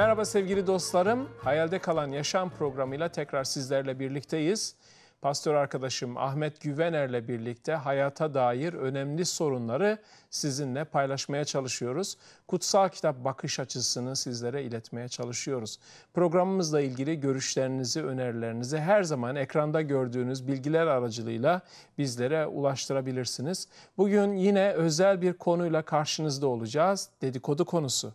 Merhaba sevgili dostlarım. Hayalde Kalan Yaşam programıyla tekrar sizlerle birlikteyiz. Pastör arkadaşım Ahmet Güvener'le birlikte hayata dair önemli sorunları sizinle paylaşmaya çalışıyoruz. Kutsal kitap bakış açısını sizlere iletmeye çalışıyoruz. Programımızla ilgili görüşlerinizi, önerilerinizi her zaman ekranda gördüğünüz bilgiler aracılığıyla bizlere ulaştırabilirsiniz. Bugün yine özel bir konuyla karşınızda olacağız. Dedikodu konusu.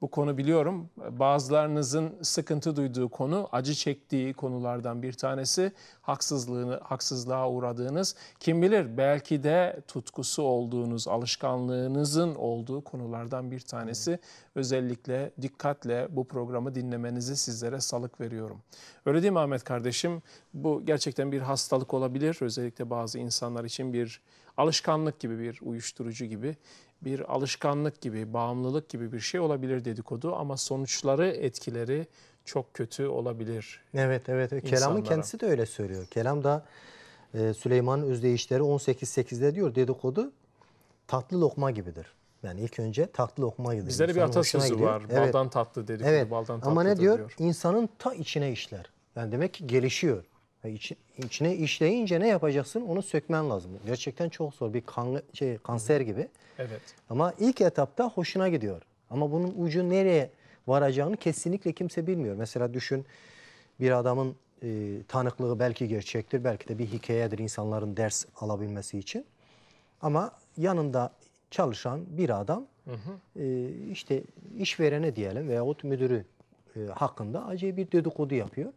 Bu konu biliyorum bazılarınızın sıkıntı duyduğu konu, acı çektiği konulardan bir tanesi. Haksızlığını, haksızlığa uğradığınız, kim bilir belki de tutkusu olduğunuz, alışkanlığınızın olduğu konulardan bir tanesi. Özellikle dikkatle bu programı dinlemenizi sizlere salık veriyorum. Öyle değil mi Ahmet kardeşim? Bu gerçekten bir hastalık olabilir. Özellikle bazı insanlar için bir alışkanlık gibi bir uyuşturucu gibi bir alışkanlık gibi, bağımlılık gibi bir şey olabilir dedikodu ama sonuçları, etkileri çok kötü olabilir. Evet, evet. evet. Kelam'ın kendisi de öyle söylüyor. Kelam da e, Süleyman'ın özdeyişleri 18.8'de diyor dedikodu tatlı lokma gibidir. Yani ilk önce tatlı lokma gibidir. Bizde bir atasözü var. Evet. Baldan tatlı dedikodu, evet. baldan tatlı. Ama ne diyor? diyor? İnsanın ta içine işler. Yani demek ki gelişiyor. İç, içine işleyince ne yapacaksın onu sökmen lazım. Gerçekten çok zor bir kan, şey, kanser gibi. Evet. Ama ilk etapta hoşuna gidiyor. Ama bunun ucu nereye varacağını kesinlikle kimse bilmiyor. Mesela düşün bir adamın e, tanıklığı belki gerçektir, belki de bir hikayedir insanların ders alabilmesi için. Ama yanında çalışan bir adam hı hı. E, işte işverene diyelim veyahut müdürü e, hakkında acayip bir dedikodu yapıyor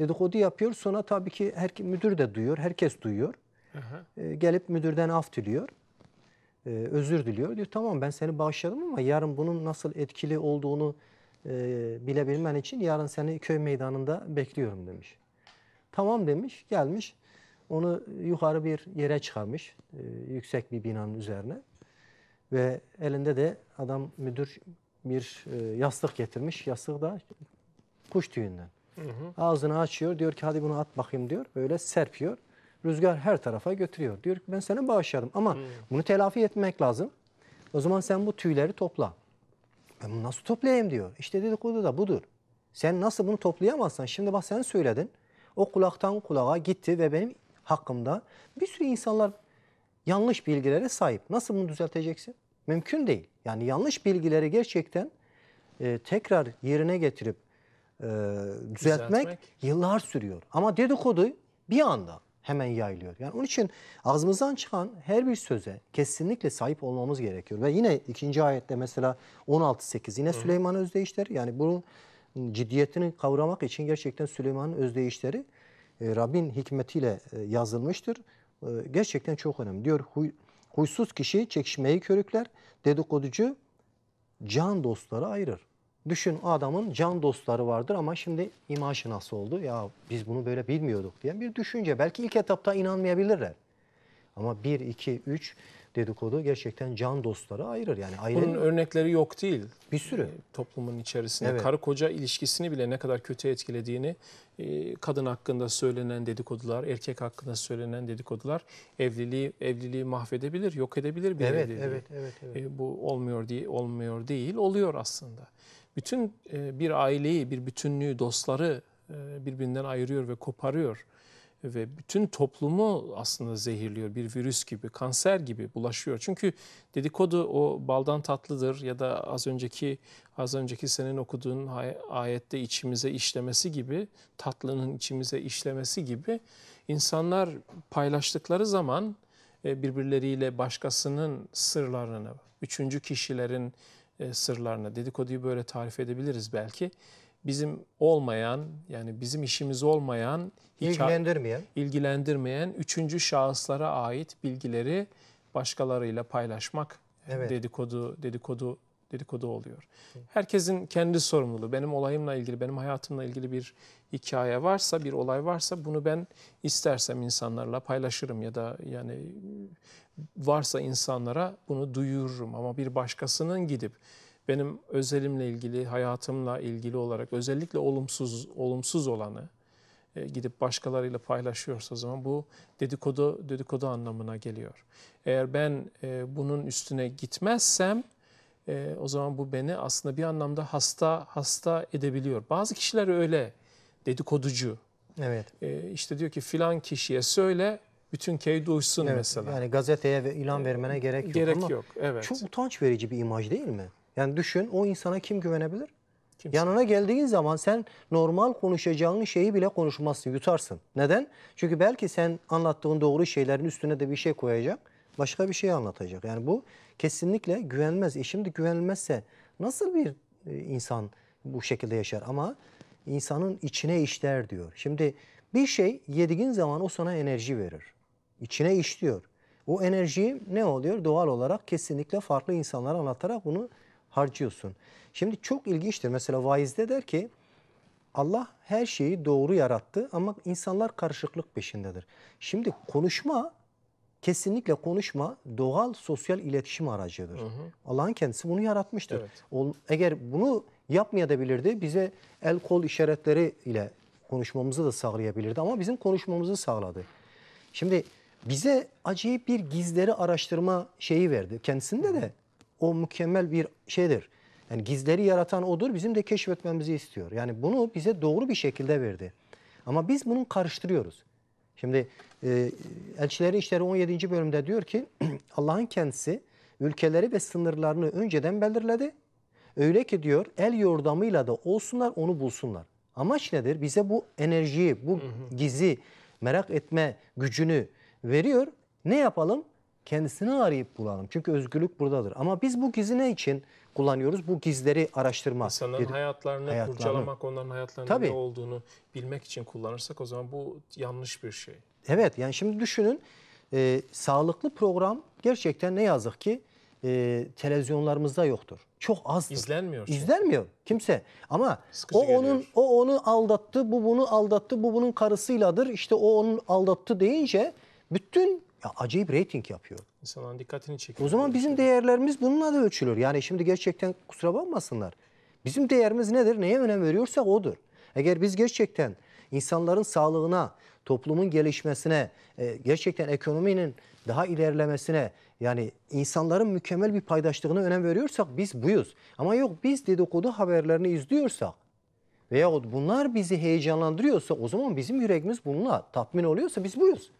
dedikodu yapıyor. Sonra tabii ki her, müdür de duyuyor, herkes duyuyor. Hı hı. Ee, gelip müdürden af diliyor. Ee, özür diliyor. Diyor tamam ben seni bağışladım ama yarın bunun nasıl etkili olduğunu e, bilebilmen için yarın seni köy meydanında bekliyorum demiş. Tamam demiş, gelmiş. Onu yukarı bir yere çıkarmış, e, yüksek bir binanın üzerine. Ve elinde de adam müdür bir e, yastık getirmiş. Yastık da kuş tüyünden. Hı hı. Ağzını açıyor diyor ki hadi bunu at bakayım diyor. Böyle serpiyor. Rüzgar her tarafa götürüyor. Diyor ki ben sana bağışladım ama hı. bunu telafi etmek lazım. O zaman sen bu tüyleri topla. Ben bunu nasıl toplayayım diyor. İşte dedikodu da budur. Sen nasıl bunu toplayamazsan şimdi bak sen söyledin. O kulaktan kulağa gitti ve benim hakkımda bir sürü insanlar yanlış bilgilere sahip. Nasıl bunu düzelteceksin? Mümkün değil. Yani yanlış bilgileri gerçekten e, tekrar yerine getirip e, düzeltmek, düzeltmek yıllar sürüyor. Ama dedikodu bir anda hemen yayılıyor. Yani onun için ağzımızdan çıkan her bir söze kesinlikle sahip olmamız gerekiyor. Ve yine ikinci ayette mesela 16-8 yine Süleyman Özdeyişleri yani bunun ciddiyetini kavramak için gerçekten Süleyman'ın özdeyişleri e, Rabbin hikmetiyle e, yazılmıştır. E, gerçekten çok önemli. Diyor huy, huysuz kişi çekişmeyi körükler, dedikoducu can dostları ayırır. Düşün adamın can dostları vardır ama şimdi imajı nasıl oldu? Ya biz bunu böyle bilmiyorduk diye bir düşünce. Belki ilk etapta inanmayabilirler. Ama bir iki üç dedikodu gerçekten can dostları ayırır. Yani ayrı... Bunun örnekleri yok değil. Bir sürü. E, toplumun içerisinde evet. karı koca ilişkisini bile ne kadar kötü etkilediğini e, kadın hakkında söylenen dedikodular, erkek hakkında söylenen dedikodular evliliği evliliği mahvedebilir, yok edebilir bir evet, evliliği. Evet, evet, evet. E, bu olmuyor diye olmuyor değil, oluyor aslında bütün e, bir aileyi, bir bütünlüğü, dostları e, birbirinden ayırıyor ve koparıyor ve bütün toplumu aslında zehirliyor. Bir virüs gibi, kanser gibi bulaşıyor. Çünkü dedikodu o baldan tatlıdır ya da az önceki az önceki senin okuduğun ayette içimize işlemesi gibi, tatlının içimize işlemesi gibi insanlar paylaştıkları zaman e, birbirleriyle başkasının sırlarını, üçüncü kişilerin e, sırlarını, dedikoduyu böyle tarif edebiliriz belki. Bizim olmayan yani bizim işimiz olmayan, ilgilendirmeyen, ilgilendirmeyen üçüncü şahıslara ait bilgileri başkalarıyla paylaşmak e, evet. dedikodu dedikodu dedikodu oluyor. Herkesin kendi sorumluluğu. Benim olayımla ilgili, benim hayatımla ilgili bir hikaye varsa, bir olay varsa bunu ben istersem insanlarla paylaşırım ya da yani varsa insanlara bunu duyururum ama bir başkasının gidip benim özelimle ilgili, hayatımla ilgili olarak özellikle olumsuz olumsuz olanı e, gidip başkalarıyla paylaşıyorsa o zaman bu dedikodu dedikodu anlamına geliyor. Eğer ben e, bunun üstüne gitmezsem e, o zaman bu beni aslında bir anlamda hasta hasta edebiliyor. Bazı kişiler öyle dedikoducu. Evet. E, işte diyor ki filan kişiye söyle bütün köy duysun evet, mesela. Yani gazeteye ve ilan vermene ee, gerek yok. Gerek ama yok. Evet. Çok utanç verici bir imaj değil mi? Yani düşün o insana kim güvenebilir? Kimse. Yanına geldiğin zaman sen normal konuşacağın şeyi bile konuşmazsın, yutarsın. Neden? Çünkü belki sen anlattığın doğru şeylerin üstüne de bir şey koyacak, başka bir şey anlatacak. Yani bu kesinlikle güvenmez. E şimdi güvenilmezse nasıl bir e, insan bu şekilde yaşar? Ama insanın içine işler diyor. Şimdi bir şey yediğin zaman o sana enerji verir içine işliyor. O enerjiyi ne oluyor? Doğal olarak kesinlikle farklı insanlara anlatarak bunu harcıyorsun. Şimdi çok ilginçtir. Mesela vaizde der ki Allah her şeyi doğru yarattı ama insanlar karışıklık peşindedir. Şimdi konuşma kesinlikle konuşma doğal sosyal iletişim aracıdır. Allah'ın kendisi bunu yaratmıştır. Evet. eğer bunu yapmaya da bize el kol işaretleri ile konuşmamızı da sağlayabilirdi ama bizim konuşmamızı sağladı. Şimdi bize acayip bir gizleri araştırma şeyi verdi. Kendisinde de o mükemmel bir şeydir. Yani gizleri yaratan odur, bizim de keşfetmemizi istiyor. Yani bunu bize doğru bir şekilde verdi. Ama biz bunu karıştırıyoruz. Şimdi e, Elçileri İşleri 17. bölümde diyor ki Allah'ın kendisi ülkeleri ve sınırlarını önceden belirledi. Öyle ki diyor el yordamıyla da olsunlar onu bulsunlar. Amaç nedir? Bize bu enerjiyi, bu gizi, merak etme gücünü, veriyor. Ne yapalım? Kendisini arayıp bulalım. Çünkü özgürlük buradadır. Ama biz bu gizi ne için kullanıyoruz? Bu gizleri araştırma. İnsanların bir, hayatlarını, hayatlarını kurcalamak, onların hayatlarının ne olduğunu bilmek için kullanırsak o zaman bu yanlış bir şey. Evet yani şimdi düşünün e, sağlıklı program gerçekten ne yazık ki e, televizyonlarımızda yoktur. Çok az. İzlenmiyor. İzlenmiyor kimse. Ama Sıkıcı o geliyor. o onu aldattı, bu bunu aldattı, bu bunun karısıyladır. İşte o onu aldattı deyince bütün ya acayip reyting yapıyor. İnsanların dikkatini çekiyor. O zaman bizim değerlerimiz bununla da ölçülür. Yani şimdi gerçekten kusura bakmasınlar. Bizim değerimiz nedir? Neye önem veriyorsak odur. Eğer biz gerçekten insanların sağlığına, toplumun gelişmesine, e, gerçekten ekonominin daha ilerlemesine yani insanların mükemmel bir paydaşlığına önem veriyorsak biz buyuz. Ama yok biz dedikodu haberlerini izliyorsak veya bunlar bizi heyecanlandırıyorsa o zaman bizim yüreğimiz bununla tatmin oluyorsa biz buyuz.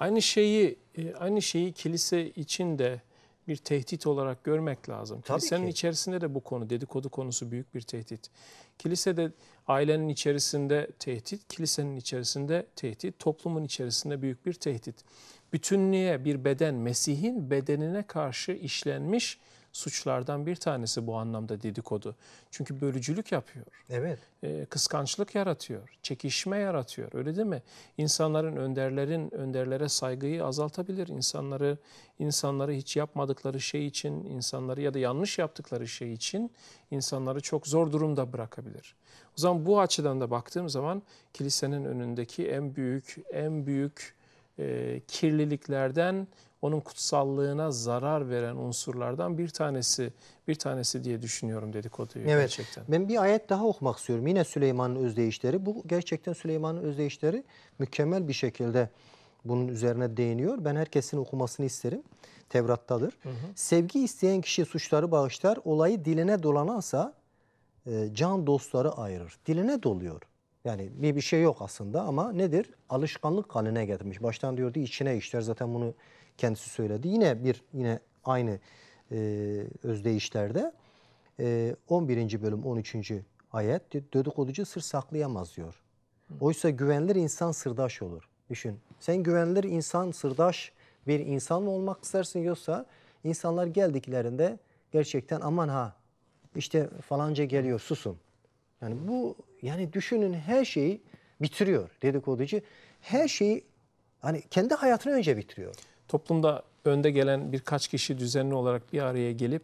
Aynı şeyi e, aynı şeyi kilise için de bir tehdit olarak görmek lazım. Kilisenin içerisinde de bu konu dedikodu konusu büyük bir tehdit. Kilisede ailenin içerisinde tehdit, kilisenin içerisinde tehdit, toplumun içerisinde büyük bir tehdit. Bütünlüğe bir beden, Mesih'in bedenine karşı işlenmiş suçlardan bir tanesi bu anlamda dedikodu. Çünkü bölücülük yapıyor. Evet. E, kıskançlık yaratıyor, çekişme yaratıyor. Öyle değil mi? İnsanların önderlerin önderlere saygıyı azaltabilir. İnsanları insanları hiç yapmadıkları şey için, insanları ya da yanlış yaptıkları şey için insanları çok zor durumda bırakabilir. O zaman bu açıdan da baktığım zaman kilisenin önündeki en büyük en büyük e, kirliliklerden onun kutsallığına zarar veren unsurlardan bir tanesi bir tanesi diye düşünüyorum dedikoduyu evet. gerçekten. Ben bir ayet daha okumak istiyorum. Yine Süleyman'ın özdeyişleri. Bu gerçekten Süleyman'ın özdeyişleri mükemmel bir şekilde bunun üzerine değiniyor. Ben herkesin okumasını isterim. Tevrat'tadır. Hı hı. Sevgi isteyen kişi suçları bağışlar. Olayı diline dolanansa e, can dostları ayırır. Diline doluyor. Yani bir, bir şey yok aslında ama nedir? Alışkanlık haline getirmiş. Baştan diyordu içine işler zaten bunu kendisi söyledi. Yine bir yine aynı e, özdeyişlerde e, 11. bölüm 13. ayet dedikoducu sır saklayamaz diyor. Oysa güvenilir insan sırdaş olur. Düşün sen güvenilir insan sırdaş bir insan mı olmak istersin yoksa insanlar geldiklerinde gerçekten aman ha işte falanca geliyor susun. Yani bu yani düşünün her şeyi bitiriyor dedikoducu. Her şeyi hani kendi hayatını önce bitiriyor toplumda önde gelen birkaç kişi düzenli olarak bir araya gelip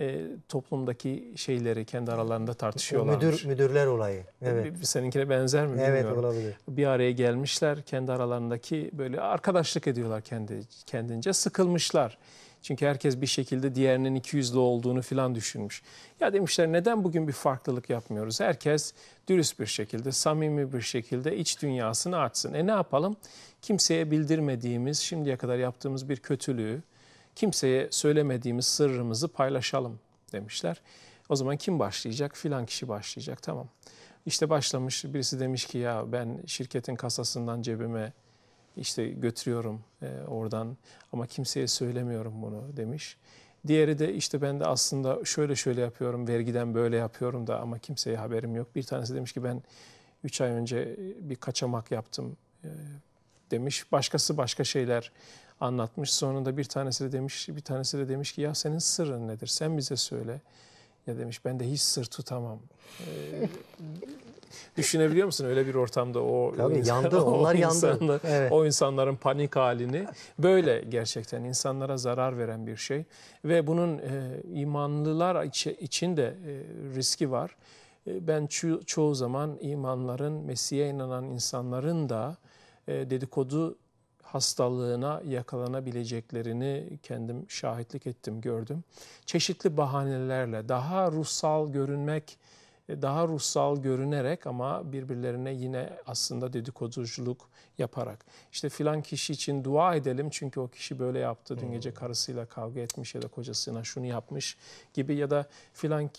e, toplumdaki şeyleri kendi aralarında tartışıyorlar. Müdür, müdürler olayı. Evet. Seninkine benzer mi bilmiyorum. Evet olabilir. Bir araya gelmişler kendi aralarındaki böyle arkadaşlık ediyorlar kendi kendince sıkılmışlar. Çünkü herkes bir şekilde diğerinin iki yüzlü olduğunu filan düşünmüş. Ya demişler neden bugün bir farklılık yapmıyoruz? Herkes dürüst bir şekilde, samimi bir şekilde iç dünyasını açsın. E ne yapalım? Kimseye bildirmediğimiz, şimdiye kadar yaptığımız bir kötülüğü, kimseye söylemediğimiz sırrımızı paylaşalım demişler. O zaman kim başlayacak? Filan kişi başlayacak. Tamam. İşte başlamış birisi demiş ki ya ben şirketin kasasından cebime işte götürüyorum e, oradan ama kimseye söylemiyorum bunu demiş. Diğeri de işte ben de aslında şöyle şöyle yapıyorum, vergiden böyle yapıyorum da ama kimseye haberim yok. Bir tanesi demiş ki ben 3 ay önce e, bir kaçamak yaptım e, demiş. Başkası başka şeyler anlatmış. Sonunda bir tanesi de demiş, bir tanesi de demiş ki ya senin sırrın nedir? Sen bize söyle. Ya demiş ben de hiç sır tutamam. Ee, Düşünebiliyor musun öyle bir ortamda o Tabii insan, yandı onlar o yandı. Insanla, evet. O insanların panik halini böyle gerçekten insanlara zarar veren bir şey ve bunun e, imanlılar için de e, riski var. E, ben ço çoğu zaman imanların, Mesih'e inanan insanların da e, dedikodu hastalığına yakalanabileceklerini kendim şahitlik ettim, gördüm. Çeşitli bahanelerle daha ruhsal görünmek e, daha ruhsal görünerek ama birbirlerine yine aslında dedikoduculuk yaparak. İşte filan kişi için dua edelim çünkü o kişi böyle yaptı. Dün gece hmm. karısıyla kavga etmiş ya da kocasına şunu yapmış gibi ya da filan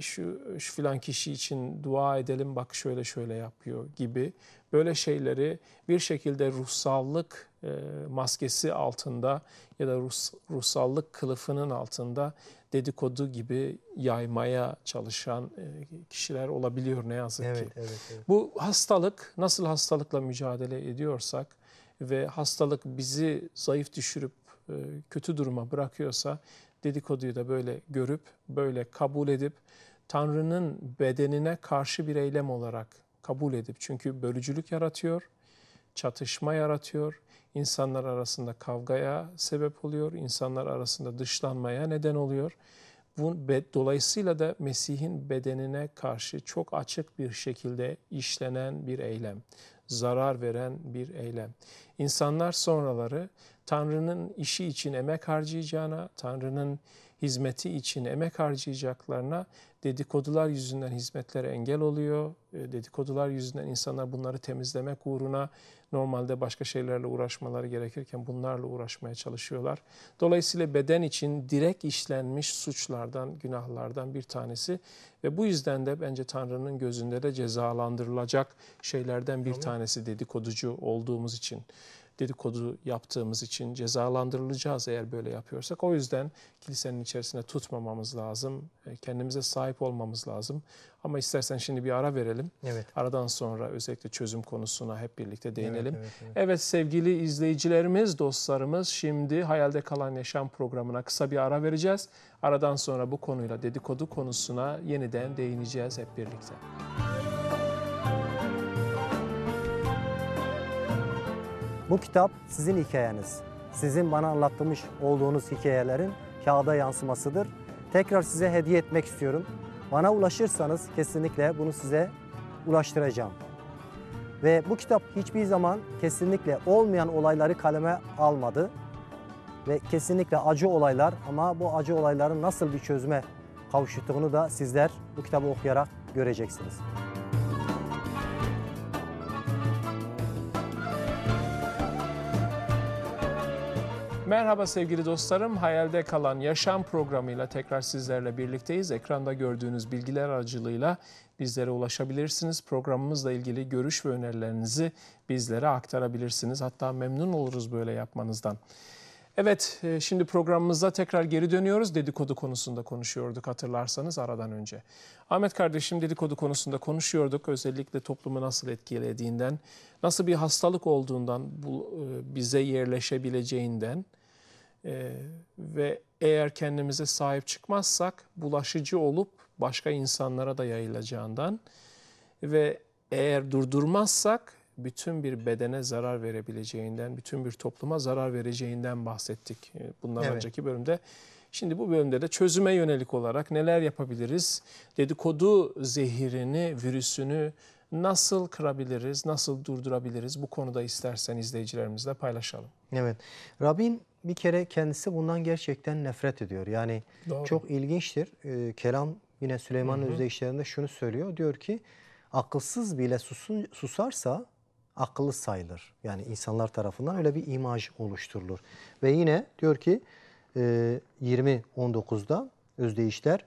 şu, şu filan kişi için dua edelim bak şöyle şöyle yapıyor gibi böyle şeyleri bir şekilde ruhsallık e, maskesi altında ya da ruhsallık kılıfının altında dedikodu gibi yaymaya çalışan e, kişiler olabiliyor ne yazık evet, ki. Evet, evet. Bu hastalık nasıl hastalıkla mücadele ediyorsak ve hastalık bizi zayıf düşürüp e, kötü duruma bırakıyorsa dedikoduyu da böyle görüp böyle kabul edip Tanrı'nın bedenine karşı bir eylem olarak kabul edip çünkü bölücülük yaratıyor, çatışma yaratıyor, insanlar arasında kavgaya sebep oluyor, insanlar arasında dışlanmaya neden oluyor. Bu, dolayısıyla da Mesih'in bedenine karşı çok açık bir şekilde işlenen bir eylem, zarar veren bir eylem. İnsanlar sonraları Tanrı'nın işi için emek harcayacağına, Tanrı'nın hizmeti için emek harcayacaklarına dedikodular yüzünden hizmetlere engel oluyor. E, dedikodular yüzünden insanlar bunları temizlemek uğruna normalde başka şeylerle uğraşmaları gerekirken bunlarla uğraşmaya çalışıyorlar. Dolayısıyla beden için direkt işlenmiş suçlardan, günahlardan bir tanesi ve bu yüzden de bence Tanrı'nın gözünde de cezalandırılacak şeylerden bir tanesi dedikoducu olduğumuz için dedikodu yaptığımız için cezalandırılacağız eğer böyle yapıyorsak. O yüzden kilisenin içerisinde tutmamamız lazım. E, kendimize sahip olmamız lazım. Ama istersen şimdi bir ara verelim. Evet. Aradan sonra özellikle çözüm konusuna hep birlikte değinelim. Evet, evet, evet. evet sevgili izleyicilerimiz, dostlarımız şimdi Hayalde Kalan Yaşam programına kısa bir ara vereceğiz. Aradan sonra bu konuyla dedikodu konusuna yeniden değineceğiz hep birlikte. Müzik Bu kitap sizin hikayeniz. Sizin bana anlatmış olduğunuz hikayelerin kağıda yansımasıdır. Tekrar size hediye etmek istiyorum. Bana ulaşırsanız kesinlikle bunu size ulaştıracağım. Ve bu kitap hiçbir zaman kesinlikle olmayan olayları kaleme almadı. Ve kesinlikle acı olaylar ama bu acı olayların nasıl bir çözüme kavuştuğunu da sizler bu kitabı okuyarak göreceksiniz. Merhaba sevgili dostlarım. Hayalde Kalan Yaşam programıyla tekrar sizlerle birlikteyiz. Ekranda gördüğünüz bilgiler aracılığıyla bizlere ulaşabilirsiniz. Programımızla ilgili görüş ve önerilerinizi bizlere aktarabilirsiniz. Hatta memnun oluruz böyle yapmanızdan. Evet, e, şimdi programımıza tekrar geri dönüyoruz. Dedikodu konusunda konuşuyorduk hatırlarsanız aradan önce. Ahmet kardeşim dedikodu konusunda konuşuyorduk. Özellikle toplumu nasıl etkilediğinden, nasıl bir hastalık olduğundan, bu e, bize yerleşebileceğinden e, ve eğer kendimize sahip çıkmazsak bulaşıcı olup başka insanlara da yayılacağından ve eğer durdurmazsak bütün bir bedene zarar verebileceğinden, bütün bir topluma zarar vereceğinden bahsettik e, bundan evet. önceki bölümde. Şimdi bu bölümde de çözüme yönelik olarak neler yapabiliriz? Dedikodu zehirini, virüsünü nasıl kırabiliriz, nasıl durdurabiliriz? Bu konuda istersen izleyicilerimizle paylaşalım. Evet, Rabbin bir kere kendisi bundan gerçekten nefret ediyor. Yani Doğru. çok ilginçtir. E, Kelam yine Süleyman'ın Özdeyişlerinde şunu söylüyor. Diyor ki akılsız bile susun, susarsa akıllı sayılır. Yani insanlar tarafından öyle bir imaj oluşturulur. Ve yine diyor ki e, 20.19'da Özdeyişler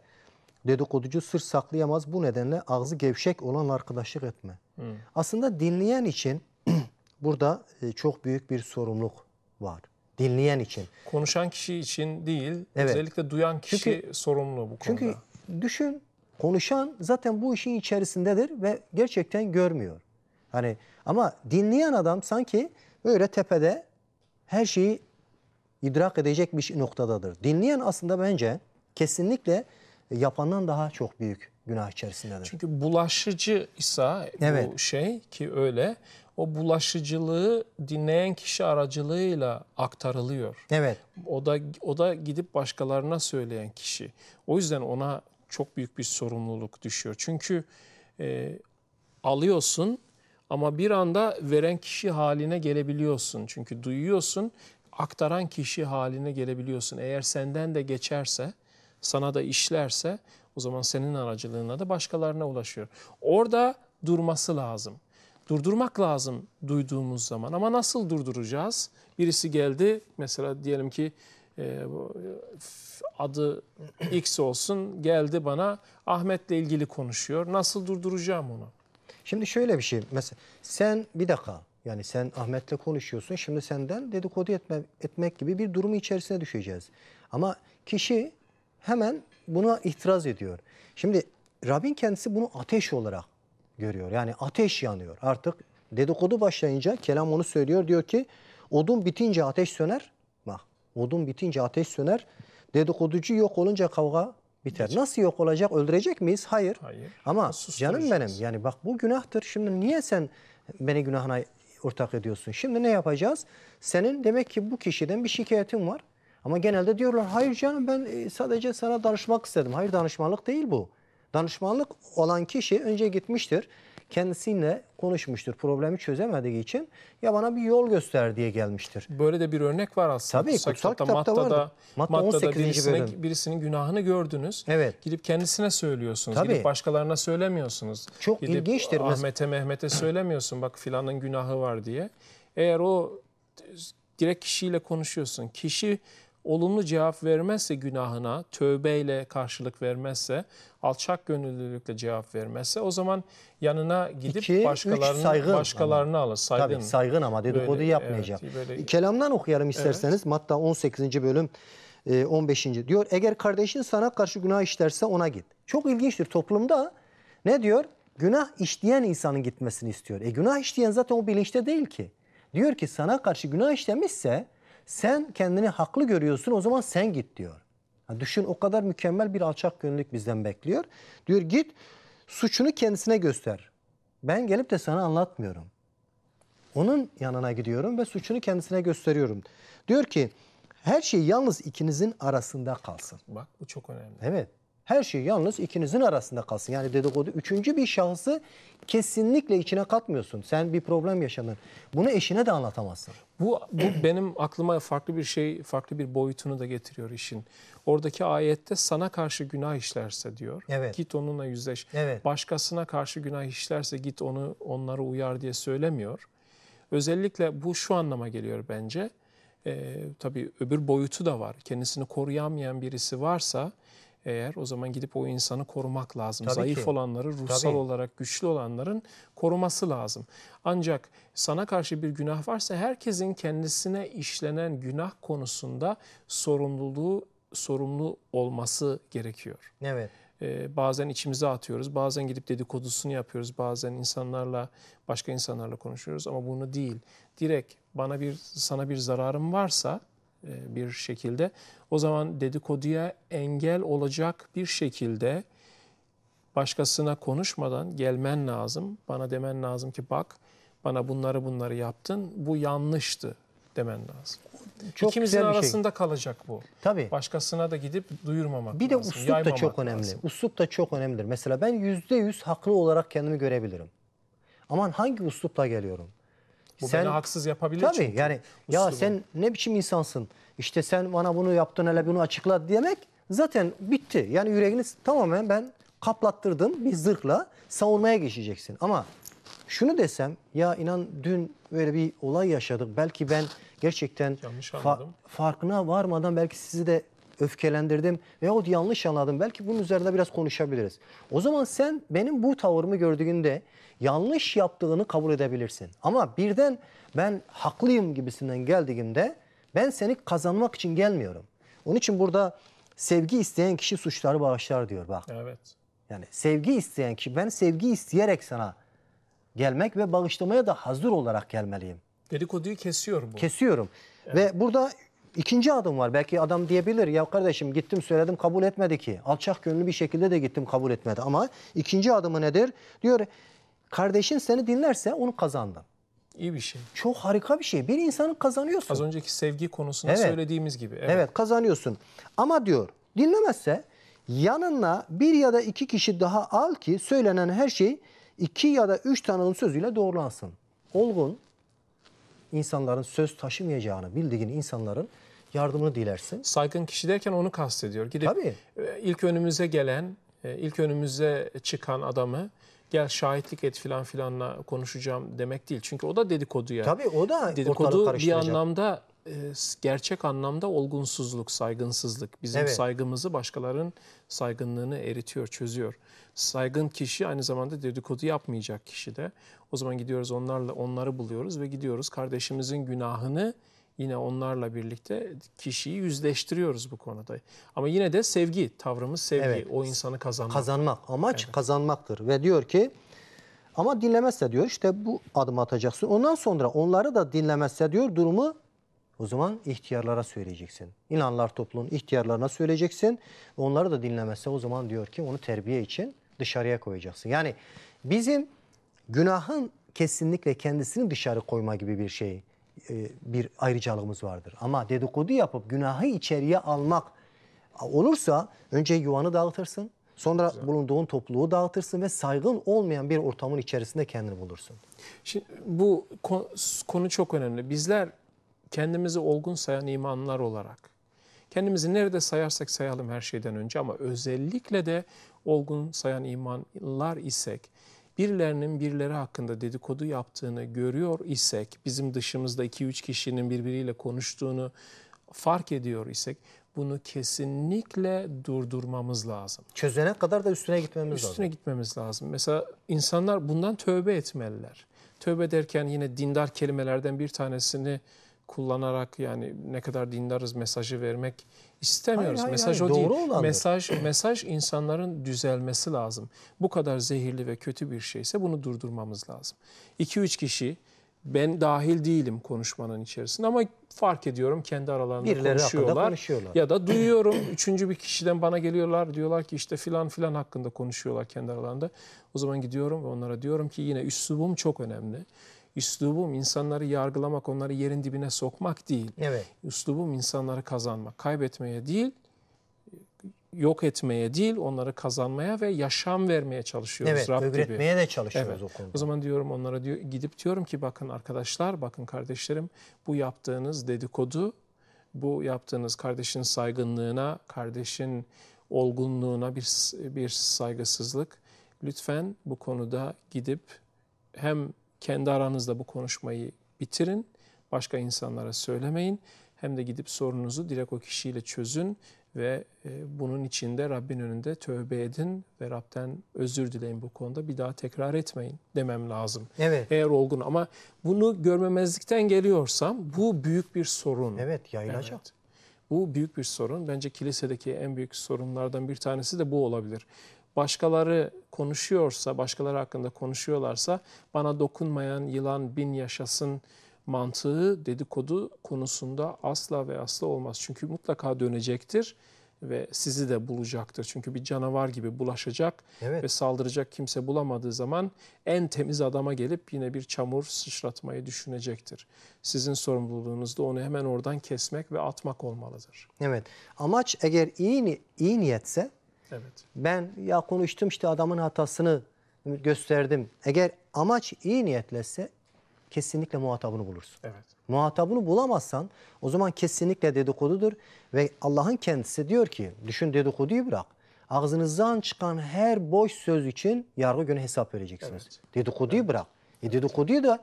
dedikoducu sır saklayamaz. Bu nedenle ağzı gevşek olan arkadaşlık etme. Hı. Aslında dinleyen için burada e, çok büyük bir sorumluluk var dinleyen için. Konuşan kişi için değil, evet. özellikle duyan kişi çünkü, sorumlu bu konuda. Çünkü düşün, konuşan zaten bu işin içerisindedir ve gerçekten görmüyor. Hani ama dinleyen adam sanki böyle tepede her şeyi idrak edecek bir şey noktadadır. Dinleyen aslında bence kesinlikle yapandan daha çok büyük günah içerisindedir. Çünkü bulaşıcı ise evet. bu şey ki öyle o bulaşıcılığı dinleyen kişi aracılığıyla aktarılıyor. Evet. O da o da gidip başkalarına söyleyen kişi. O yüzden ona çok büyük bir sorumluluk düşüyor. Çünkü e, alıyorsun ama bir anda veren kişi haline gelebiliyorsun. Çünkü duyuyorsun, aktaran kişi haline gelebiliyorsun. Eğer senden de geçerse, sana da işlerse o zaman senin aracılığına da başkalarına ulaşıyor. Orada durması lazım durdurmak lazım duyduğumuz zaman. Ama nasıl durduracağız? Birisi geldi mesela diyelim ki e, e, adı X olsun geldi bana Ahmet'le ilgili konuşuyor. Nasıl durduracağım onu? Şimdi şöyle bir şey. Mesela sen bir dakika yani sen Ahmet'le konuşuyorsun. Şimdi senden dedikodu etme, etmek gibi bir durumu içerisine düşeceğiz. Ama kişi hemen buna itiraz ediyor. Şimdi Rabbin kendisi bunu ateş olarak görüyor. Yani ateş yanıyor. Artık dedikodu başlayınca kelam onu söylüyor. Diyor ki odun bitince ateş söner. Bak odun bitince ateş söner. Dedikoducu yok olunca kavga biter. Nasıl yok olacak? Öldürecek miyiz? Hayır. Hayır. Ama canım benim yani bak bu günahtır. Şimdi niye sen beni günahına ortak ediyorsun? Şimdi ne yapacağız? Senin demek ki bu kişiden bir şikayetin var. Ama genelde diyorlar hayır canım ben e, sadece sana danışmak istedim. Hayır danışmanlık değil bu. Danışmanlık olan kişi önce gitmiştir. Kendisiyle konuşmuştur. Problemi çözemediği için ya bana bir yol göster diye gelmiştir. Böyle de bir örnek var aslında. Tabii kutsal, kitapta, kitapta Matta, Matta 18. Birisine, bölüm. birisinin günahını gördünüz. Evet. Gidip kendisine söylüyorsunuz. Tabii. Gidip başkalarına söylemiyorsunuz. Çok Gidip ilginçtir. Ahmet'e Mehmet'e söylemiyorsun bak filanın günahı var diye. Eğer o direkt kişiyle konuşuyorsun. Kişi olumlu cevap vermezse günahına, tövbeyle karşılık vermezse, alçak gönüllülükle cevap vermezse o zaman yanına gidip İki, başkalarını saygın başkalarını ama. alır. Saygın. Tabii saygın ama dedikodu yapmayacak. Evet, böyle... Kelamdan okuyalım isterseniz. Evet. Matta 18. bölüm 15. E, diyor. Eğer kardeşin sana karşı günah işlerse ona git. Çok ilginçtir toplumda ne diyor? Günah işleyen insanın gitmesini istiyor. E günah işleyen zaten o bilinçte değil ki. Diyor ki sana karşı günah işlemişse sen kendini haklı görüyorsun o zaman sen git diyor. Yani düşün o kadar mükemmel bir alçak gönüllük bizden bekliyor. Diyor git suçunu kendisine göster. Ben gelip de sana anlatmıyorum. Onun yanına gidiyorum ve suçunu kendisine gösteriyorum. Diyor ki her şey yalnız ikinizin arasında kalsın. Bak bu çok önemli. Evet. Her şey yalnız ikinizin arasında kalsın. Yani dedikodu üçüncü bir şahısı kesinlikle içine katmıyorsun. Sen bir problem yaşadın. Bunu eşine de anlatamazsın. Bu, bu benim aklıma farklı bir şey, farklı bir boyutunu da getiriyor işin. Oradaki ayette sana karşı günah işlerse diyor. Evet. Git onunla yüzleş. Evet. Başkasına karşı günah işlerse git onu onları uyar diye söylemiyor. Özellikle bu şu anlama geliyor bence. Ee, tabii öbür boyutu da var. Kendisini koruyamayan birisi varsa eğer o zaman gidip o insanı korumak lazım. Tabii Zayıf ki. olanları ruhsal Tabii. olarak güçlü olanların koruması lazım. Ancak sana karşı bir günah varsa herkesin kendisine işlenen günah konusunda sorumluluğu sorumlu olması gerekiyor. Evet. Ee, bazen içimize atıyoruz, bazen gidip dedikodusunu yapıyoruz, bazen insanlarla başka insanlarla konuşuyoruz ama bunu değil. Direkt bana bir sana bir zararım varsa e, bir şekilde. O zaman dedikoduya engel olacak bir şekilde başkasına konuşmadan gelmen lazım. Bana demen lazım ki bak bana bunları bunları yaptın. Bu yanlıştı demen lazım. Çok İkimizin şey. arasında şey. kalacak bu. Tabii. Başkasına da gidip duyurmamak Bir de lazım, uslup da çok önemli. Lazım. da çok önemlidir. Mesela ben yüzde yüz haklı olarak kendimi görebilirim. Aman hangi uslupla geliyorum? sen, beni haksız yapabilir tabii, çünkü. yani Uslubu. ya sen ne biçim insansın? İşte sen bana bunu yaptın hele bunu açıkla demek zaten bitti. Yani yüreğini tamamen ben kaplattırdım bir zırhla savunmaya geçeceksin. Ama şunu desem ya inan dün böyle bir olay yaşadık. Belki ben gerçekten fa farkına varmadan belki sizi de öfkelendirdim veyahut yanlış anladım. Belki bunun üzerinde biraz konuşabiliriz. O zaman sen benim bu tavırımı gördüğünde yanlış yaptığını kabul edebilirsin. Ama birden ben haklıyım gibisinden geldiğimde ben seni kazanmak için gelmiyorum. Onun için burada sevgi isteyen kişi suçları bağışlar diyor bak. Evet. Yani sevgi isteyen kişi ben sevgi isteyerek sana gelmek ve bağışlamaya da hazır olarak gelmeliyim. Dedikoduyu kesiyorum bu. Kesiyorum. Evet. Ve burada İkinci adım var. Belki adam diyebilir ya kardeşim gittim söyledim kabul etmedi ki. Alçak gönlü bir şekilde de gittim kabul etmedi. Ama ikinci adımı nedir? Diyor kardeşin seni dinlerse onu kazandın. İyi bir şey. Çok harika bir şey. Bir insanın kazanıyorsun. Az önceki sevgi konusunda evet. söylediğimiz gibi. Evet. evet kazanıyorsun. Ama diyor dinlemezse yanına bir ya da iki kişi daha al ki söylenen her şey iki ya da üç tanının sözüyle doğrulansın. Olgun, insanların söz taşımayacağını bildiğin insanların yardımını dilersin. Saygın kişi derken onu kastediyor. Gidip Tabii. E, ilk önümüze gelen, e, ilk önümüze çıkan adamı gel şahitlik et filan filanla konuşacağım demek değil. Çünkü o da dedikoduya. Tabii o da dedikodu bir anlamda e, gerçek anlamda olgunsuzluk, saygınsızlık. Bizim evet. saygımızı başkalarının saygınlığını eritiyor, çözüyor. Saygın kişi aynı zamanda dedikodu yapmayacak kişi de. O zaman gidiyoruz onlarla onları buluyoruz ve gidiyoruz kardeşimizin günahını yine onlarla birlikte kişiyi yüzleştiriyoruz bu konuda. Ama yine de sevgi, tavrımız sevgi. Evet. O insanı kazanmak. Kazanmak. Amaç evet. kazanmaktır. Ve diyor ki ama dinlemezse diyor işte bu adım atacaksın. Ondan sonra onları da dinlemezse diyor durumu o zaman ihtiyarlara söyleyeceksin. İnanlar toplumun ihtiyarlarına söyleyeceksin. Onları da dinlemezse o zaman diyor ki onu terbiye için dışarıya koyacaksın. Yani bizim günahın kesinlikle kendisini dışarı koyma gibi bir şey e, bir ayrıcalığımız vardır. Ama dedikodu yapıp günahı içeriye almak olursa önce yuvanı dağıtırsın. Sonra Güzel. bulunduğun topluluğu dağıtırsın ve saygın olmayan bir ortamın içerisinde kendini bulursun. Şimdi bu konu çok önemli. Bizler kendimizi olgun sayan imanlar olarak, kendimizi nerede sayarsak sayalım her şeyden önce ama özellikle de olgun sayan imanlar isek, birilerinin birileri hakkında dedikodu yaptığını görüyor isek, bizim dışımızda 2-3 kişinin birbiriyle konuştuğunu fark ediyor isek bunu kesinlikle durdurmamız lazım. Çözene kadar da üstüne gitmemiz üstüne lazım. Üstüne gitmemiz lazım. Mesela insanlar bundan tövbe etmeliler. Tövbe derken yine dindar kelimelerden bir tanesini kullanarak yani ne kadar dindarız mesajı vermek istemiyoruz. Hayır, mesaj hayır, o doğru değil. Olandır. Mesaj mesaj insanların düzelmesi lazım. Bu kadar zehirli ve kötü bir şeyse bunu durdurmamız lazım. 2-3 kişi ben dahil değilim konuşmanın içerisinde ama fark ediyorum kendi aralarında Birileri konuşuyorlar, konuşuyorlar. Ya da duyuyorum üçüncü bir kişiden bana geliyorlar diyorlar ki işte filan filan hakkında konuşuyorlar kendi aralarında. O zaman gidiyorum ve onlara diyorum ki yine üslubum çok önemli. Üslubum insanları yargılamak, onları yerin dibine sokmak değil. Evet. Üslubum insanları kazanmak, kaybetmeye değil, yok etmeye değil, onları kazanmaya ve yaşam vermeye çalışıyoruz. Evet, Rab öğretmeye gibi. de çalışıyoruz evet. o konuda. O zaman diyorum onlara diyor, gidip diyorum ki bakın arkadaşlar, bakın kardeşlerim bu yaptığınız dedikodu, bu yaptığınız kardeşin saygınlığına, kardeşin olgunluğuna bir, bir saygısızlık. Lütfen bu konuda gidip hem kendi aranızda bu konuşmayı bitirin. Başka insanlara söylemeyin. Hem de gidip sorunuzu direkt o kişiyle çözün ve e, bunun içinde Rabbin önünde tövbe edin ve Rab'den özür dileyin bu konuda bir daha tekrar etmeyin demem lazım. Evet. Eğer olgun ama bunu görmemezlikten geliyorsam bu büyük bir sorun. Evet yayılacak. Evet. Bu büyük bir sorun. Bence kilisedeki en büyük sorunlardan bir tanesi de bu olabilir başkaları konuşuyorsa, başkaları hakkında konuşuyorlarsa bana dokunmayan yılan bin yaşasın mantığı dedikodu konusunda asla ve asla olmaz. Çünkü mutlaka dönecektir ve sizi de bulacaktır. Çünkü bir canavar gibi bulaşacak evet. ve saldıracak kimse bulamadığı zaman en temiz adama gelip yine bir çamur sıçratmayı düşünecektir. Sizin sorumluluğunuz da onu hemen oradan kesmek ve atmak olmalıdır. Evet. Amaç eğer iyi, iyi niyetse Evet. Ben ya konuştum işte adamın hatasını gösterdim. Eğer amaç iyi niyetlese kesinlikle muhatabını bulursun. Evet. Muhatabını bulamazsan o zaman kesinlikle dedikodudur ve Allah'ın kendisi diyor ki düşün dedikoduyu bırak. Ağzınızdan çıkan her boş söz için yargı günü hesap vereceksiniz. Evet. Dedikoduyu evet. bırak. E dedikoduyu da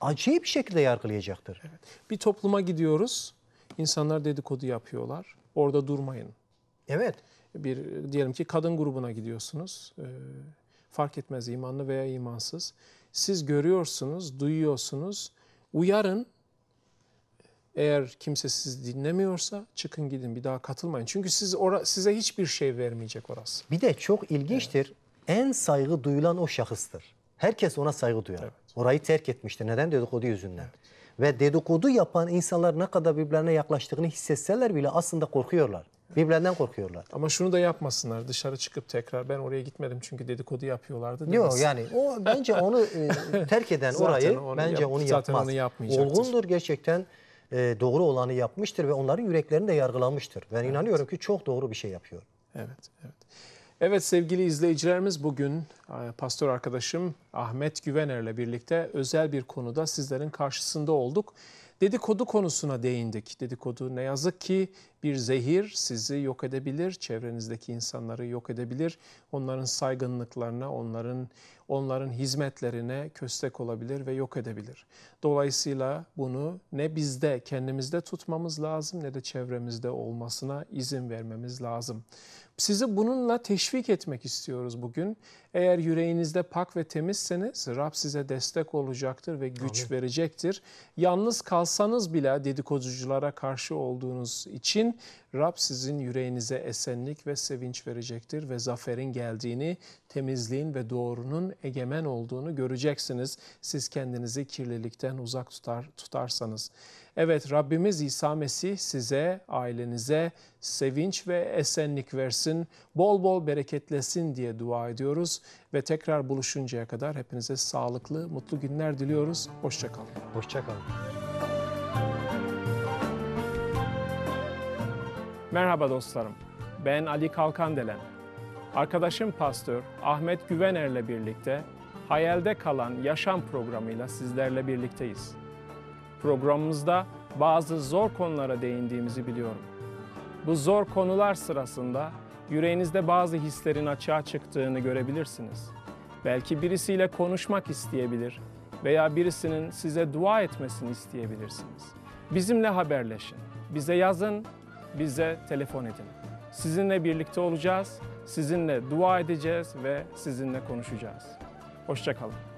acayip bir şekilde yargılayacaktır. Evet. Bir topluma gidiyoruz. İnsanlar dedikodu yapıyorlar. Orada durmayın. Evet bir diyelim ki kadın grubuna gidiyorsunuz. Ee, fark etmez imanlı veya imansız. Siz görüyorsunuz, duyuyorsunuz. Uyarın. Eğer kimse sizi dinlemiyorsa çıkın gidin bir daha katılmayın. Çünkü siz ora, size hiçbir şey vermeyecek orası. Bir de çok ilginçtir. Evet. En saygı duyulan o şahıstır. Herkes ona saygı duyar. Evet. Orayı terk etmiştir. Neden? Dedikodu yüzünden. Evet ve dedikodu yapan insanlar ne kadar birbirlerine yaklaştığını hissetseler bile aslında korkuyorlar. Birbirlerinden korkuyorlar. Ama şunu da yapmasınlar dışarı çıkıp tekrar ben oraya gitmedim çünkü dedikodu yapıyorlardı. Yok yani o bence onu e, terk eden orayı onu bence yap, onu yapmaz. Onu Olgundur gerçekten e, doğru olanı yapmıştır ve onların yüreklerini de yargılamıştır. Ben evet. inanıyorum ki çok doğru bir şey yapıyor. Evet, evet. Evet sevgili izleyicilerimiz bugün e, pastör arkadaşım Ahmet Güvener'le birlikte özel bir konuda sizlerin karşısında olduk. Dedikodu konusuna değindik. Dedikodu ne yazık ki bir zehir sizi yok edebilir, çevrenizdeki insanları yok edebilir. Onların saygınlıklarına, onların onların hizmetlerine köstek olabilir ve yok edebilir. Dolayısıyla bunu ne bizde, kendimizde tutmamız lazım ne de çevremizde olmasına izin vermemiz lazım. Sizi bununla teşvik etmek istiyoruz bugün. Eğer yüreğinizde pak ve temizseniz Rab size destek olacaktır ve güç Amin. verecektir. Yalnız kalsanız bile dedikoduculara karşı olduğunuz için Rab sizin yüreğinize esenlik ve sevinç verecektir ve zaferin geldiğini, temizliğin ve doğrunun egemen olduğunu göreceksiniz. Siz kendinizi kirlilikten uzak tutar, tutarsanız. Evet Rabbimiz İsa Mesih size, ailenize sevinç ve esenlik versin, bol bol bereketlesin diye dua ediyoruz. Ve tekrar buluşuncaya kadar hepinize sağlıklı, mutlu günler diliyoruz. Hoşçakalın. Hoşçakalın. Merhaba dostlarım, ben Ali Kalkandelen. Arkadaşım pastör Ahmet Güvener'le birlikte Hayalde Kalan Yaşam programıyla sizlerle birlikteyiz. Programımızda bazı zor konulara değindiğimizi biliyorum. Bu zor konular sırasında yüreğinizde bazı hislerin açığa çıktığını görebilirsiniz. Belki birisiyle konuşmak isteyebilir veya birisinin size dua etmesini isteyebilirsiniz. Bizimle haberleşin, bize yazın bize telefon edin. Sizinle birlikte olacağız, sizinle dua edeceğiz ve sizinle konuşacağız. Hoşçakalın.